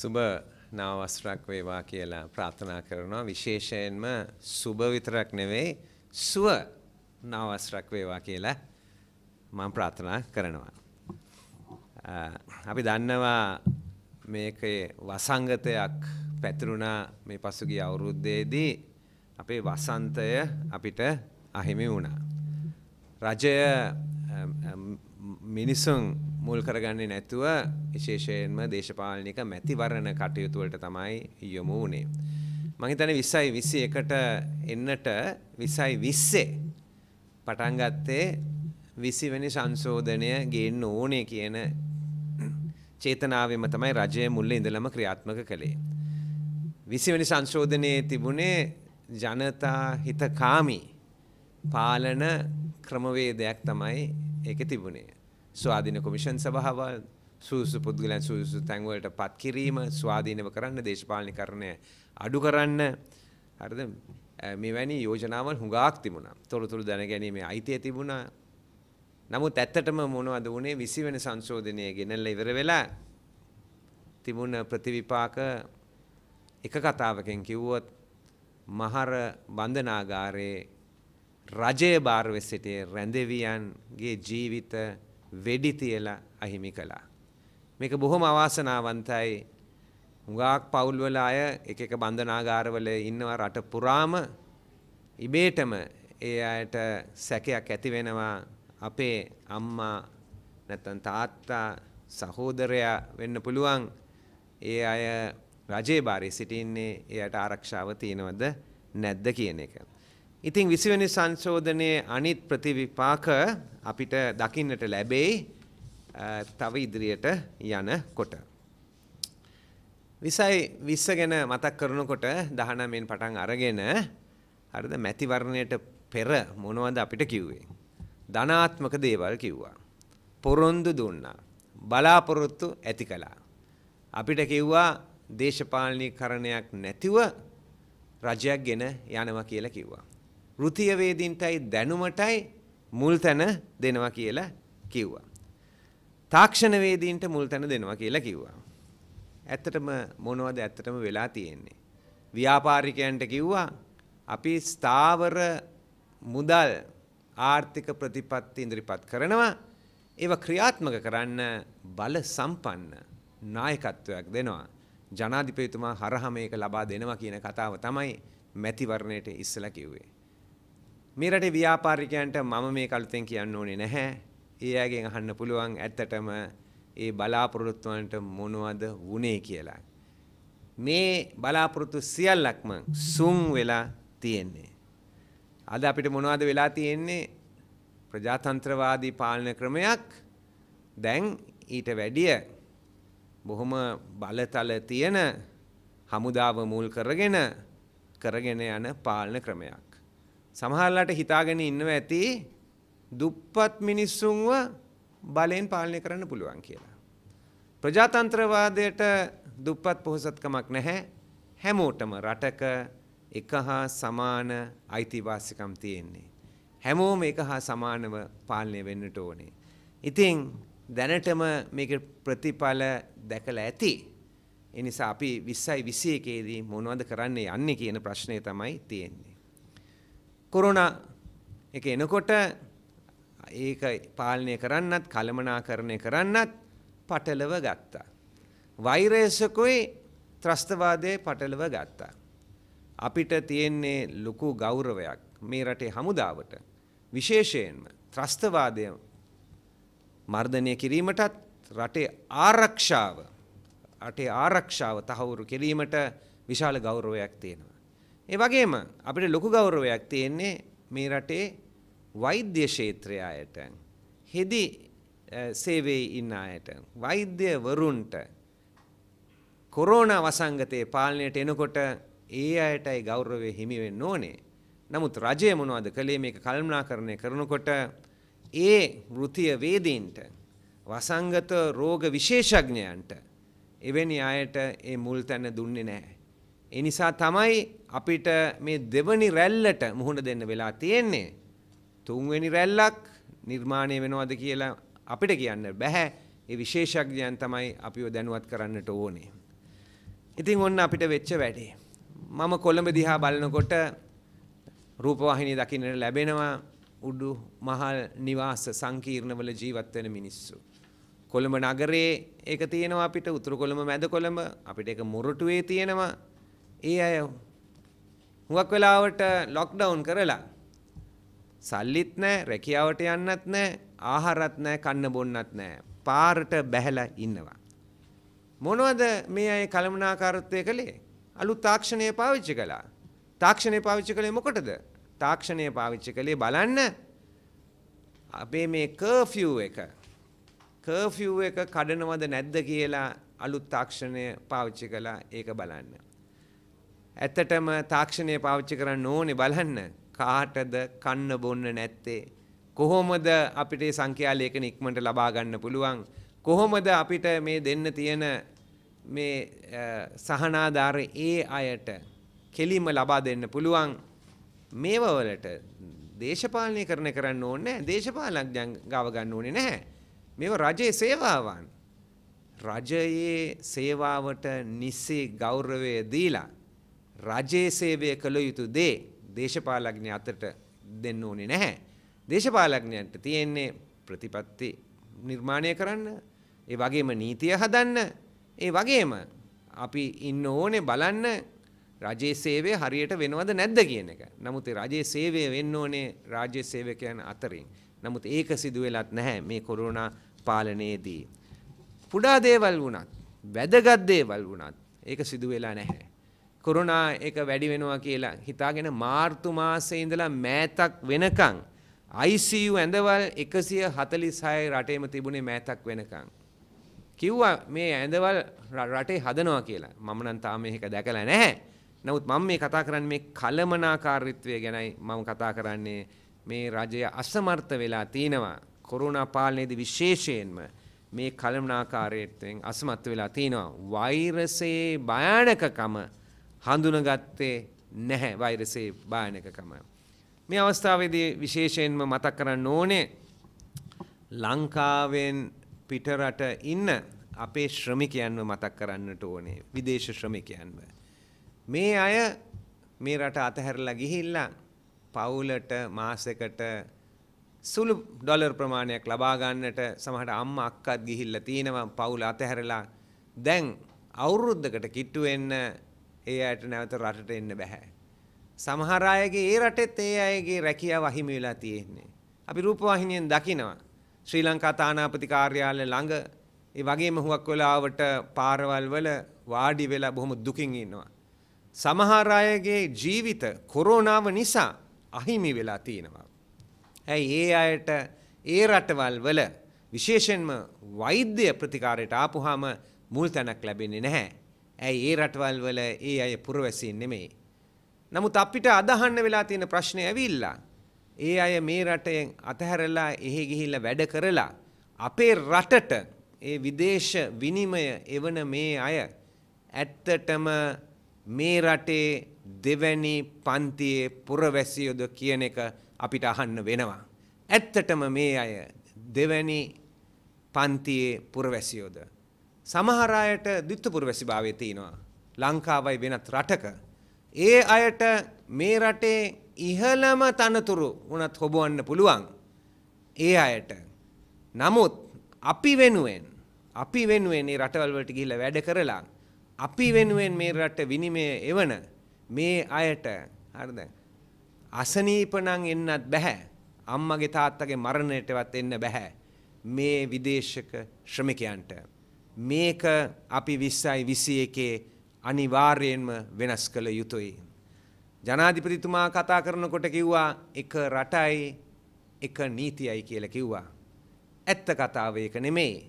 සුබ නවවස්රක් වේවා කියලා ප්‍රාර්ථනා කරනවා විශේෂයෙන්ම සුබ විතරක් නෙවෙයි සුව නවවස්රක් වේවා කියලා මම ප්‍රාර්ථනා කරනවා අපි දන්නවා මේකේ වසංගතයක් පැතිරුණා මේ පසුගිය අවුරුද්දේදී අපේ වසන්තය අපිට අහිමි වුණා රජය මිනිසුන් මුල් කරගන්නේ නැතුව විශේෂයෙන්ම දේශපාලනික මැතිවරණ කටයුතුවලට තමයි යොමු වුණේ. මං හිතන්නේ 20යි 21ට එන්නට 20යි 20 පටන් ගත්තේ 20 වෙනි සංශෝධනය ගේන්න ඕනේ කියන චේතනාවෙම තමයි රජය මුල්ල ඉඳලම ක්‍රියාත්මක කළේ. 20 වෙනි සංශෝධනයේ තිබුණේ ජනතා හිතකාමී පාලන ක්‍රමවේදයක් තමයි ඒක තිබුණේ. ස්වාධීන කොමිෂන් සභාවල් සූසු පුද්ගලයන් සූසු තැන්වලට පත් කිරීම ස්වාධීනව කරන්න දේශපාලනිකරණය අඩු කරන්න හරිද මෙවැනි යෝජනාවල් හුඟක් තිබුණා. තොරතුරු දැනගැනීමේ අයිතිය තිබුණා. නමුත් ඇත්තටම මොනවද වුණේ 20 වෙනි සංශෝධනය ගෙනල්ලා ඉවර වෙලා තිබුණ ප්‍රතිවිපාක එක කතාවකින් කිව්වොත් මහර බන්ධනාගාරයේ රජය භාරව සිටියේ රැඳවියන්ගේ ජීවිත වෙඩි තියලා අහිමි කළා. මේක බොහොම අවාසනාවන්තයි. හුඟක් පවුල්වල අය එක එක බන්ධනාගාරවල ඉන්නවා රට පුරාම ඉබේටම ඒ අයට සැකයක් ඇති වෙනවා අපේ අම්මා නැත්තම් තාත්තා සහෝදරයා වෙන්න පුළුවන් ඒ අය රජේ බාරේ සිටින්නේ එයට ආරක්ෂාව තියෙනවද නැද්ද කියන එක. ඉතින් 20 වෙනි සංශෝධනයේ අනිත් ප්‍රතිවිපාක අපිට දකින්නට ලැබෙයි තව ඉදිරියට යන කොට. විසයි විස්ස ගැන මතක් කරනකොට දහනමෙන් පටන් අරගෙන හරිද මැතිවරණයට පෙර මොනවද අපිට කිව්වේ. ධනාත්මක දේවල් කිව්වා. පොරොන්දු දුන්නා. බලාපොරොත්තු ඇති කළා. අපිට කිව්වා දේශපාලනීකරණයක් නැතිව රජයක් ගෙන යනවා කියලා කිව්වා. වෘතියවේදින්ටයි දැනුමටයි මුල් තැන දෙනවා කියලා කිව්වා. තාක්ෂණවේදීන්ට මුල් තැන දෙනවා කියලා කිව්වා. ඇත්තටම මොනවද ඇත්තටම වෙලා තියෙන්නේ. ව්‍යාපාරිකයන්ට කිව්වා අපි ස්ථාවර මුදල් ආර්ථික ප්‍රතිපත්ති ඉදිරිපත් කරනවා ඒව ක්‍රියාත්මක කරන්න බල සම්පන්න නායකත්වයක් දෙනවා. ජනාධිපතිතුමා හරහා මේක ලබා දෙනවා කියන කතාව තමයි මැතිවරණයට ඉස්සලා කිව්වේ. මේ රටේ ව්‍යාපාරිකයන්ට මම මේ කලුතෙන් කියන්න ඕනේ නැහැ. ඒ අයගෙන් අහන්න පුළුවන් ඇත්තටම ඒ බලාපොරොත්තු වලට මොනවද වුනේ කියලා. මේ බලාපොරොත්තු සියල්ලක්ම සුම් වෙලා තියෙන්නේ. අද අපිට මොනවද වෙලා තියෙන්නේ? ප්‍රජාතන්ත්‍රවාදී පාලන ක්‍රමයක් දැන් ඊට වැඩිය බොහොම බලතල තියෙන හමුදාව මුල් කරගෙන කරගෙන යන පාලන ක්‍රමයක්. සමහරලාට හිතාගෙන ඉන්නව ඇති දුප්පත් මිනිස්සුන්ව බලයෙන් පාලනය කරන්න පුළුවන් කියලා. ප්‍රජාතන්ත්‍රවාදයට දුප්පත් පොහොසත්කමක් නැහැ. හැමෝටම රටක එක හා සමාන අයිතිවාසිකම් තියෙන්නේ. හැමෝම එක හා සමානව පාලනය වෙන්නට ඕනේ. ඉතින් දැනටම මේක ප්‍රතිඵල දැකලා ඇති. එනිසා අපි 20යි 21 දී මොනවද කරන්න යන්නේ කියන ප්‍රශ්නය තමයි තියෙන්නේ. කොරෝනා එක එනකොට ඒක පාලනය කරන්නත් කළමනාකරණය කරන්නත් පටලව ගත්තා. වෛරයසකුයි ත්‍රස්තවාදය පටලව ගත්තා. අපිට තියෙන්නේ ලොකු ගෞරවයක් මේ රටේ හමුදාවට විශේෂයෙන්ම ත්‍රස්තවාදය මර්ධනය කිරීමටත් රටේ ආරක්ෂාව රටේ ආරක්ෂාව තහවුරු කිරීමට විශාල ගෞරවයක් තියෙනවා. ඒ වගේම අපිට ලොකු ගෞරවයක් තියෙන්නේ මේ රටේ වෛද්‍ය ක්ෂේත්‍රය අයට හෙදි සේවයේ ඉන්න අයට වෛද්‍යවරුන්ට කොරෝනා වසංගතයේ පාලනයට එනකොට ඒ අයටයි ගෞරවය හිමි වෙන්න ඕනේ. නමුත් රජය මොනවද කළේ මේක කල්මනාකරණය කරනකොට ඒ වෘතිය වේදීන්ට වසංගත රෝග විශේෂඥයන්ට එවැනි අයට ඒ මුල් තැන දුන්නේ නැහැ. ඒ නිසා තමයි අපිට මේ දෙවනි රැල්ලට මුහුණ දෙන්න වෙලා තියෙන්නේ. තුන්වෙනි රැල්ලක් නිර්මාණය වෙනවද කියලා අපිට කියන්න බෑ. ඒ විශේෂඥයන් තමයි අපිව දැනුවත් කරන්නට ඕනේ. ඉතින් ඔන්න අපිට වෙච්ච වැඩේ. මම කොළඹ දිහා බලනකොට රූපවාහිනිය දකින්නට ලැබෙනවා උඩු මහල් නිවාස සංකීර්ණවල ජීවත් වෙන මිනිස්සු. කොළඹ නගරයේ ඒක තියෙනවා අපිට උතුරු කොළඹ මැද කොළඹ අපිට ඒක මොරටුවේ තියෙනවා ඒ අය හුඟක් වෙලාවට ලොක්ඩවුන් කරලා සල්ලිත් නැහැ රැකියාවට යන්නත් නැහැ ආහාරත් නැහැ කන්න බොන්නත් නැහැ පාරට බැහැලා ඉන්නවා මොනවද මේ අය කලමනාකාරත්වය කළේ අලුත් තාක්ෂණය පාවිච්චි කළා තාක්ෂණය පාවිච්චි කළේ මොකටද තාක්ෂණය පාවිච්චි කළේ බලන්න අපේ මේ කර්ෆියු එක කර්ෆියු එක කඩනවද නැද්ද කියලා අලුත් තාක්ෂණය පාවිච්චි කළා ඒක බලන්න ඇත්තටම තාක්ෂණය පාවිච්චි කරන්න ඕනේ බලන්න කාටද කන්න බොන්න නැත්තේ කොහොමද අපිට මේ සංඛ්‍යා ලේඛන ඉක්මනට ලබා ගන්න පුළුවන් කොහොමද අපිට මේ දෙන්න තියෙන මේ සහනාධාර ඒ අයට කෙලිම ලබා දෙන්න පුළුවන් මේව වලට දේශපාලනය කරන කරන්න ඕනේ නැහැ දේශපාලනඥයන් ගාව ගන්න ඕනේ නැහැ මේව රජයේ සේවාවන් රජයේ සේවාවට නිසි ගෞරවය දීලා රජයේ සේවය කළ යුතු දේ දේශපාලඥය අතට දෙන්න ඕනේ නැහැ. දේශපාලඥයන්ට තියෙන්නේ ප්‍රතිපත්ති නිර්මාණය කරන්න, ඒ වගේම නීතිය හදන්න, ඒ වගේම අපි ඉන්න ඕනේ බලන්න රජයේ සේවය හරියට වෙනවද නැද්ද කියන එක. නමුත් රජයේ සේවය වෙන්න ඕනේ රාජ්‍ය සේවකයන් අතරින්. නමුත් ඒක සිදු වෙලත් නැහැ මේ කොරෝනා පාලනයේදී. පුඩා දේවල් වුණත්, වැදගත් දේවල් වුණත් ඒක සිදු වෙලා නැහැ. කොරුණා එක වැඩි වෙනවා කියලා හිතාගෙන මාර්තු මාසේ ඉඳලා මෑතක් වෙනකං ICU ඇඳවල් 146 රටේම තිබුණේ මෑතක් වෙනකං. කිව්වා මේ ඇඳවල් රටේ හදනවා කියලා. මම නම් තාම මේක දැකලා නැහැ. නමුත් මම මේ කතා කරන්නේ මේ කලමනාකාරීත්වය ගැනයි මම කතා කරන්නේ මේ රජය අසමර්ථ වෙලා තිනවා. කොරුණා පාලනයේදී විශේෂයෙන්ම මේ කලමනාකාරීත්වයෙන් අසමත් වෙලා තිනවා. වෛරසයේ භයානකකම හඳුනගත්තේ නැහැ වෛරසේ භායනකකම. මේ අවස්ථාවේදී විශේෂයෙන්ම මතක් කරන්න ඕනේ ලංකාවෙන් පිටරට ඉන්න අපේ ශ්‍රමිකයන්ව මතක් කරන්නට ඕනේ විදේශ ශ්‍රමිකයන්ව. මේ අය මේ රට අතහැරලා ගිහිල්ලා පවුලට මාසෙකට සුළු ඩොලර් ප්‍රමාණයක් ලබා ගන්නට සමහර අම්මා අක්කත් ගිහිල්ලා තියෙනවා පවුල අතහැරලා දැන් අවුරුද්දකට කිට්ටු වෙන්න ඒ අයට නැවත රටට එන්න බෑ. සමහර අයගේ ඒ රටෙත් ඒ අයගේ රැකියාව අහිමි වෙලා තියෙන්නේ. අපි රූපවාහිනියෙන් දකිනවා. ශ්‍රී ලංකා තානාපති කාර්යාලය ළඟ ඒ වගේම හුඟක් වෙලාවට පාරවල් වල වාඩි වෙලා බොහොම දුකින් ඉන්නවා. සමහර අයගේ ජීවිත කොරෝනාව නිසා අහිමි වෙලා තියෙනවා. ඇයි ඒ අයට ඒ රටවල් වල විශේෂයෙන්ම වෛද්‍ය ප්‍රතිකාරයට ආපුහම මුල් තැනක් ලැබෙන්නේ නැහැ. ඇයි ඒ රටවල් වල ඒ අය පුරවැසින් නෙමෙයි. නමුත් අපිට අදහන්න වෙලා තියෙන ප්‍රශ්නේ ඇවිල්ලා ඒ අය මේ රටෙන් අතහැරලා එහෙ ගිහිල්ලා වැඩ කරලා අපේ රටට ඒ විදේශ විනිමය එවන මේ අය ඇත්තටම මේ රටේ දෙවැනි පන්තියේ පුරවැසියොද කියන එක අපිට අහන්න වෙනවා. ඇත්තටම මේ අය දෙවැනි පන්තියේ පුරවැසියෝද සමහර අයට ද්විත්වපුරවැසිභාවය තියෙනවා. ලංකාවයි වෙනත් රටක. ඒ අයට මේ රටේ ඉහළම තනතුරු වුණත් හොබවන්න පුළුවන්. ඒ අයට. නමුත් අපි වෙනුවෙන් අපි වෙනුවෙන් මේ රටවල්වලට ගිහිල්ලා වැඩ කරලා අපි වෙනුවෙන් මේ රට විනිමය එවන මේ අයට හරිද අසනීප නම් එන්නත් බෑ අම්මගේ තාත්තගේ මරණයටවත් එන්න බෑ මේ විදේශක ශ්‍රමිකයන්ට මේක අපි විස්සයි විසි එකේ අනිවාර්යෙන්ම වෙනස් කළ යුතුයි. ජනාධිපතිතුමා කතා කරනකොට කිව්වා එක රටයි එක නීතියයි කියල කිව්වා. ඇත්ත කතාව ඒක නෙමේ.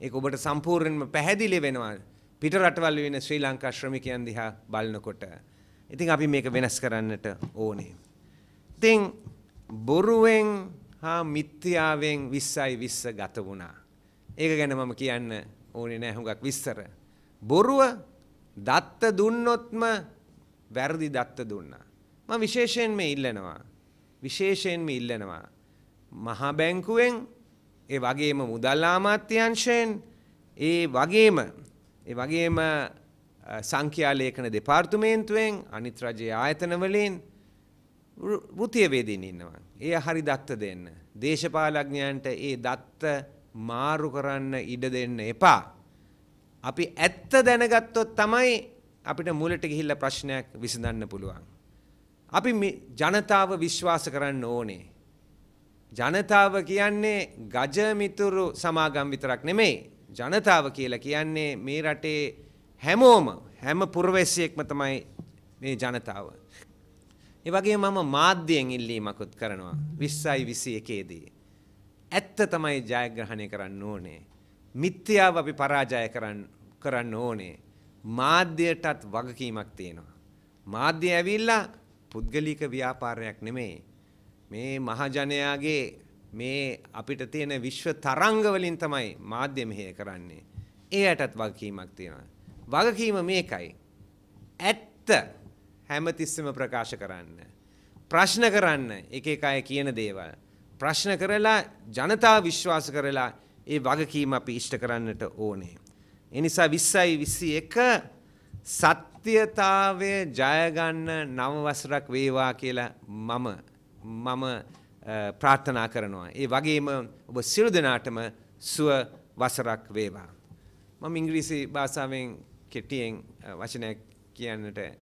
ඒ ඔබට සම්පූර්ණයෙන්ම පැහැදිලි වෙනවා පිට රටවල් වෙන ශ්‍රී ලංකා ශ්‍රමිකයන් දිහා බලනකොට. ඉතින් අපි මේක වෙනස් කරන්නට ඕනේ. ඉතින් බොරුවෙන් හා මිත්‍යාවෙන් විස්සයි විස්ස ගත වුණා. ඒක ගැන මම කියන්න ඕනේ නැහැ හුඟක් විස්තර. බොරුව දත්ත දුන්නොත්ම වැරදි දත්ත දුන්නා. මම විශේෂයෙන්ම ඉල්ලනවා. විශේෂයෙන්ම ඉල්ලනවා. මහා බැංකුවෙන් ඒ වගේම මුදල් ආමාත්‍යංශයෙන් ඒ වගේම ඒ වගේම සංඛ්‍යා ලේඛන දෙපාර්තමේන්තුවෙන් අනිත් රජයේ ආයතන වලින් වෘතිය වේදීන් ඉන්නවා. ඒ හරි දත්ත දෙන්න. දේශපාලඥයන්ට ඒ දත්ත මාරු කරන්න ඉඩ දෙන්න එපා. අපි ඇත්ත දැනගත්තොත් තමයි අපිට මුලට ගිහිල්ල ප්‍රශ්නයක් විසඳන්න පුළුවන්. අපි ජනතාව විශ්වාස කරන්න ඕනේ. ජනතාව කියන්නේ ගජමිතුරු සමාගම් විතරක් නෙමෙයි. ජනතාව කියලා කියන්නේ මේ රටේ හැමෝම හැම පුරවැසියෙක්ම තමයි මේ ජනතාව. ඒ වගේ මම මාධ්‍යයෙන් ඉල්ලීමකුත් කරනවා 20යි 21 දී. ඇත්ත තමයි ජයග්‍රහණය කරන්න ඕනේ. මිත්‍යාව අපි පරාජය කරන්න ඕනේ. මාධ්‍යයටත් වගකීමක් තියෙනවා. මාධ්‍ය ඇවිල්ලා පුද්ගලික ව්‍යාපාරයක් නෙමේ. මේ මහජනයාගේ මේ අපිට තියෙන විශ්ව තරංගවලින් තමයි මාධ්‍ය මෙහෙය කරන්නේ. ඒයටත් වගකීමක් තියෙනවා. වගකීම මේකයි. ඇත්ත හැමතිස්සම ප්‍රකාශ කරන්න. ප්‍රශ්න කරන්න එක එක අය කියන දේවල්. ප්‍රශ්න කරලා ජනතාව විශ්වාස කරලා ඒ වගකීම අපි ඉෂ්ට කරන්නට ඕනේ. ඒ නිසා 20යි 21 සත්‍යතාවය ජය ගන්න නව වසරක් වේවා කියලා මම මම ප්‍රාර්ථනා කරනවා. ඒ වගේම ඔබ සියලු දෙනාටම සුව වසරක් වේවා. මම ඉංග්‍රීසි භාෂාවෙන් කෙටියෙන් වචනයක් කියන්නට